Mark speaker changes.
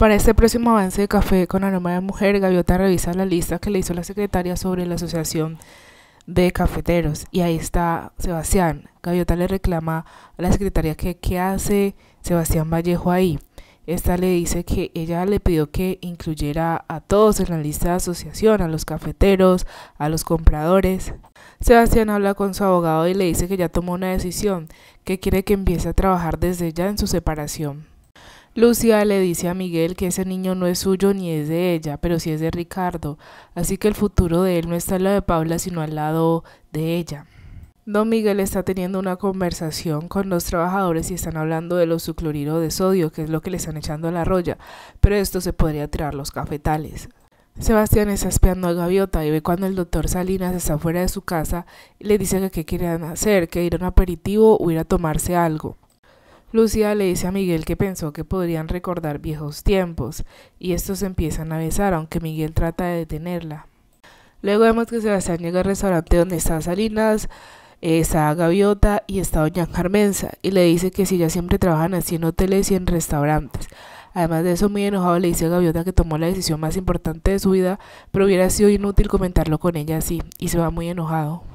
Speaker 1: Para este próximo avance de café con aroma de mujer, Gaviota revisa la lista que le hizo la secretaria sobre la asociación de cafeteros. Y ahí está Sebastián. Gaviota le reclama a la secretaria que qué hace Sebastián Vallejo ahí. Esta le dice que ella le pidió que incluyera a todos en la lista de asociación, a los cafeteros, a los compradores. Sebastián habla con su abogado y le dice que ya tomó una decisión, que quiere que empiece a trabajar desde ya en su separación. Lucia le dice a Miguel que ese niño no es suyo ni es de ella, pero sí es de Ricardo, así que el futuro de él no está en lado de Paula, sino al lado de ella. Don Miguel está teniendo una conversación con los trabajadores y están hablando de los sucloridos de sodio, que es lo que le están echando a la roya, pero esto se podría tirar los cafetales. Sebastián está espiando a Gaviota y ve cuando el doctor Salinas está fuera de su casa y le dice que qué quieren hacer, que ir a un aperitivo o ir a tomarse algo. Lucía le dice a Miguel que pensó que podrían recordar viejos tiempos, y estos empiezan a besar, aunque Miguel trata de detenerla. Luego vemos que Sebastián llega al restaurante donde está Salinas, eh, está Gaviota y está Doña Carmenza, y le dice que si ya siempre trabajan así en hoteles y en restaurantes. Además de eso, muy enojado le dice a Gaviota que tomó la decisión más importante de su vida, pero hubiera sido inútil comentarlo con ella así, y se va muy enojado.